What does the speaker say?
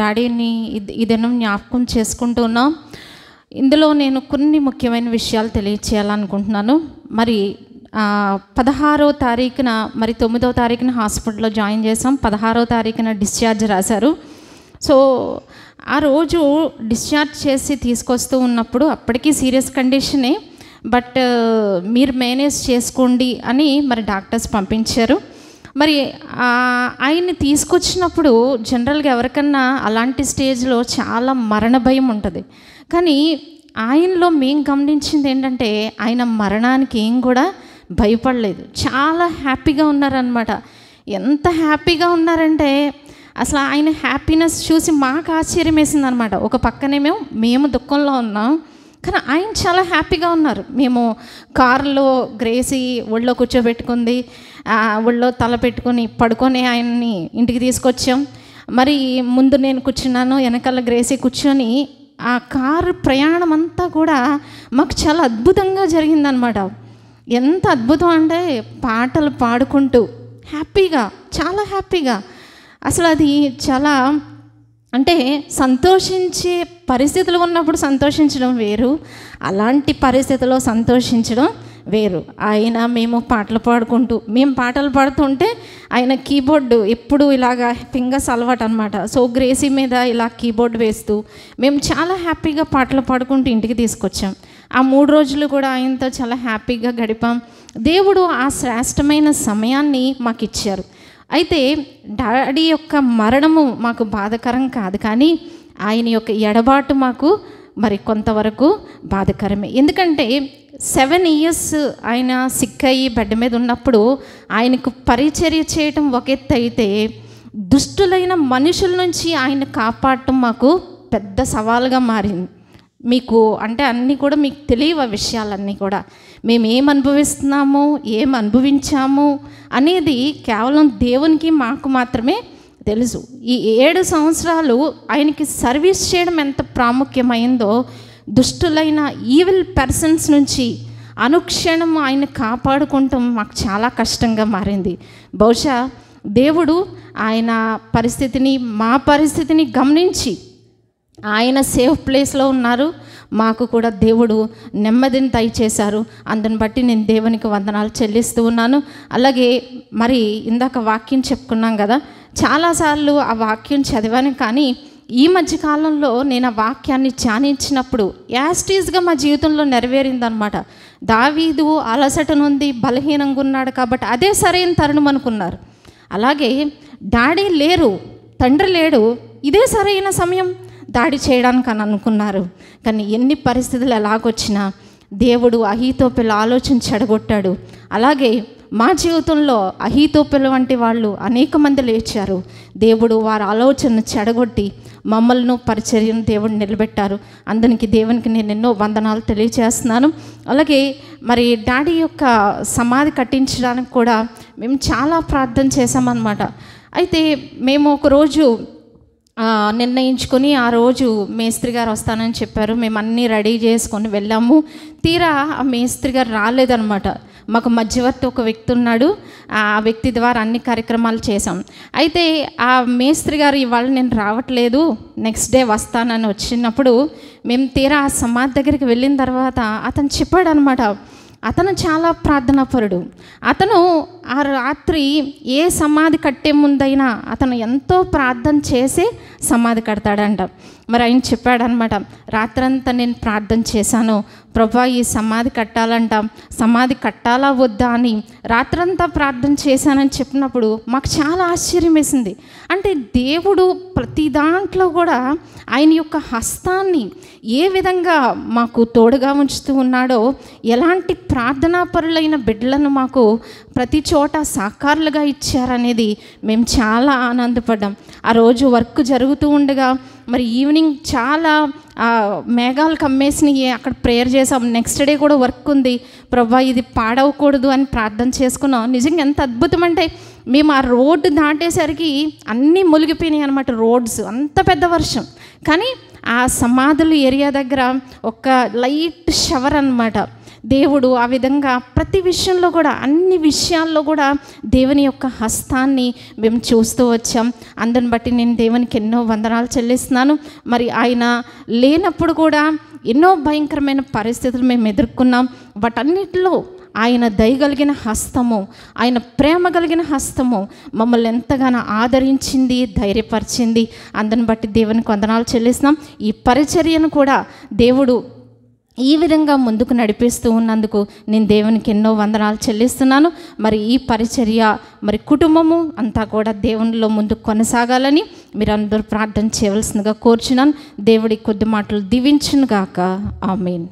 డాడీని ఈ జ్ఞాపకం చేసుకుంటున్నాం ఇందులో నేను కొన్ని ముఖ్యమైన విషయాలు తెలియచేయాలనుకుంటున్నాను మరి పదహారో తారీఖున మరి తొమ్మిదో తారీఖున హాస్పిటల్లో జాయిన్ చేసాం పదహారో తారీఖున డిశ్చార్జ్ రాశారు సో ఆ రోజు డిశ్చార్జ్ చేసి తీసుకొస్తూ ఉన్నప్పుడు అప్పటికీ సీరియస్ కండిషనే బట్ మీరు మేనేజ్ చేసుకోండి అని మరి డాక్టర్స్ పంపించారు మరి ఆయన్ని తీసుకొచ్చినప్పుడు జనరల్గా ఎవరికన్నా అలాంటి స్టేజ్లో చాలా మరణ భయం ఉంటుంది కానీ ఆయనలో మేం గమనించింది ఏంటంటే ఆయన మరణానికి ఏం కూడా భయపడలేదు చాలా హ్యాపీగా ఉన్నారనమాట ఎంత హ్యాపీగా ఉన్నారంటే అసలు ఆయన హ్యాపీనెస్ చూసి మాకు ఆశ్చర్యం వేసింది అనమాట ఒక పక్కనేమో మేము దుఃఖంలో ఉన్నాం కానీ ఆయన చాలా హ్యాపీగా ఉన్నారు మేము కారులో గ్రేసి ఒళ్ళో కూర్చోబెట్టుకుంది ఒళ్ళో తల పెట్టుకొని పడుకొని ఆయన్ని ఇంటికి తీసుకొచ్చాం మరి ముందు నేను కూర్చున్నాను వెనకాల గ్రేసి కూర్చొని ఆ కారు ప్రయాణం అంతా కూడా మాకు చాలా అద్భుతంగా జరిగిందనమాట ఎంత అద్భుతం అంటే పాటలు పాడుకుంటూ హ్యాపీగా చాలా హ్యాపీగా అసలు అది చాలా అంటే సంతోషించే పరిస్థితులు ఉన్నప్పుడు సంతోషించడం వేరు అలాంటి పరిస్థితుల్లో సంతోషించడం వేరు ఆయన మేము పాటలు పాడుకుంటూ మేము పాటలు పాడుతుంటే ఆయన కీబోర్డు ఎప్పుడు ఇలాగ ఫింగర్స్ అలవాటు అనమాట సో గ్రేసీ మీద ఇలా కీబోర్డ్ వేస్తూ మేము చాలా హ్యాపీగా పాటలు పాడుకుంటూ ఇంటికి తీసుకొచ్చాం ఆ మూడు రోజులు కూడా ఆయనతో చాలా హ్యాపీగా గడిపాం దేవుడు ఆ శ్రేష్టమైన సమయాన్ని మాకు ఇచ్చారు అయితే డాడీ యొక్క మరణము మాకు బాధకరం కాదు కానీ ఆయన యొక్క ఎడబాటు మాకు మరి కొంతవరకు బాధకరమే ఎందుకంటే సెవెన్ ఇయర్స్ ఆయన సిక్ అయ్యి బెడ్ మీద ఉన్నప్పుడు ఆయనకు పరిచర్య చేయటం ఒక ఎత్తు అయితే దుష్టులైన మనుషుల నుంచి ఆయన కాపాడటం మాకు పెద్ద సవాలుగా మారింది మీకు అంటే అన్నీ కూడా మీకు తెలియవు విషయాలన్నీ కూడా మేము ఏం అనుభవిస్తున్నాము ఏం అనుభవించాము అనేది కేవలం దేవునికి మాకు మాత్రమే తెలుసు ఈ ఏడు సంవత్సరాలు ఆయనకి సర్వీస్ చేయడం ఎంత ప్రాముఖ్యమైందో దుష్టులైన ఈవిల్ పర్సన్స్ నుంచి అనుక్షణం ఆయన కాపాడుకుంటాం మాకు చాలా కష్టంగా మారింది బహుశా దేవుడు ఆయన పరిస్థితిని మా పరిస్థితిని గమనించి ఆయన సేఫ్ ప్లేస్లో ఉన్నారు మాకు కూడా దేవుడు నెమ్మదిని దయచేశారు అందుని బట్టి నేను దేవునికి వందనాలు చెల్లిస్తూ ఉన్నాను అలాగే మరి ఇందాక వాక్యం చెప్పుకున్నాం కదా చాలాసార్లు ఆ వాక్యం చదివాను కానీ ఈ మధ్యకాలంలో నేను ఆ వాక్యాన్ని ధ్యానించినప్పుడు యాస్టీజ్గా మా జీవితంలో నెరవేరిందనమాట దావీదు అలసట నుండి బలహీనంగా ఉన్నాడు కాబట్టి అదే సరైన తరుణం అనుకున్నారు అలాగే డాడీ లేరు తండ్రి లేడు ఇదే సరైన సమయం దాడి చేయడానికి అని అనుకున్నారు కానీ ఎన్ని పరిస్థితులు ఎలాగొచ్చినా దేవుడు అహీతోపెల ఆలోచన చెడగొట్టాడు అలాగే మా జీవితంలో అహీతోపెల వంటి వాళ్ళు అనేక మంది లేచారు దేవుడు వారి ఆలోచనను చెడగొట్టి మమ్మల్ని పరిచర్యను దేవుడు నిలబెట్టారు అందరికీ దేవునికి నేను ఎన్నో వందనాలు తెలియజేస్తున్నాను అలాగే మరి డాడీ యొక్క సమాధి కట్టించడానికి కూడా మేము చాలా ప్రార్థన చేశామన్నమాట అయితే మేము ఒకరోజు నిర్ణయించుకొని ఆ రోజు మేస్త్రి గారు వస్తానని చెప్పారు మేము అన్నీ రెడీ చేసుకొని వెళ్ళాము తీరా ఆ మేస్త్రి గారు రాలేదనమాట మాకు మధ్యవర్తి ఒక వ్యక్తి ఉన్నాడు ఆ వ్యక్తి ద్వారా అన్ని కార్యక్రమాలు చేశాం అయితే ఆ మేస్త్రి గారు ఇవాళ నేను రావట్లేదు నెక్స్ట్ డే వస్తానని వచ్చినప్పుడు మేము తీరా ఆ సమాధి దగ్గరికి వెళ్ళిన తర్వాత అతను చెప్పాడనమాట అతను చాలా ప్రార్థనాపరుడు అతను ఆ రాత్రి ఏ సమాధి కట్టే ముందైనా అతను ఎంతో ప్రార్థన చేసి సమాధి కడతాడంట మరి ఆయన చెప్పాడనమాట రాత్రంతా నేను ప్రార్థన చేశాను ప్రభా ఈ సమాధి కట్టాలంట సమాధి కట్టాలా వద్దా అని రాత్రంతా ప్రార్థన చేశానని చెప్పినప్పుడు మాకు చాలా ఆశ్చర్యం వేసింది అంటే దేవుడు ప్రతి దాంట్లో కూడా ఆయన యొక్క హస్తాన్ని ఏ విధంగా మాకు తోడుగా ఉంచుతూ ఉన్నాడో ఎలాంటి ప్రార్థనాపరులైన బిడ్డలను మాకు ప్రతి చో చోట సాకారులుగా ఇచ్చారనేది మేము చాలా ఆనందపడ్డాం ఆ రోజు వర్క్ జరుగుతూ ఉండగా మరి ఈవినింగ్ చాలా మేఘాలు కమ్మేసినవి అక్కడ ప్రేయర్ చేసాం నెక్స్ట్ డే కూడా వర్క్ ఉంది ప్రభా ఇది పాడవకూడదు అని ప్రార్థన చేసుకున్నాం నిజంగా ఎంత అద్భుతం అంటే మేము ఆ రోడ్డు దాటేసరికి అన్నీ మునిగిపోయినాయి అనమాట రోడ్స్ అంత పెద్ద వర్షం కానీ ఆ సమాధుల ఏరియా దగ్గర ఒక లైట్ షవర్ అనమాట దేవుడు ఆ విధంగా ప్రతి విషయంలో కూడా అన్ని విషయాల్లో కూడా దేవుని యొక్క హస్తాన్ని మేము చూస్తూ వచ్చాం అందుని బట్టి నేను దేవునికి ఎన్నో వందనాలు చెల్లిస్తున్నాను మరి ఆయన లేనప్పుడు కూడా ఎన్నో భయంకరమైన పరిస్థితులు మేము ఎదుర్కొన్నాం వాటన్నిటిలో ఆయన దయగలిగిన హస్తము ఆయన ప్రేమ కలిగిన హస్తము మమ్మల్ని ఎంతగానో ఆదరించింది ధైర్యపరిచింది అందుని బట్టి దేవునికి వందనాలు చెల్లిస్తున్నాం ఈ పరిచర్యను కూడా దేవుడు ఈ విధంగా ముందుకు నడిపిస్తూ ఉన్నందుకు నేను దేవునికి ఎన్నో వందనాలు చెల్లిస్తున్నాను మరి ఈ పరిచర్య మరి కుటుంబము అంతా కూడా దేవునిలో ముందుకు కొనసాగాలని మీరు అందరూ ప్రార్థన చేయవలసిందిగా కోరుచున్నాను దేవుడి కొద్ది మాటలు గాక ఆమెన్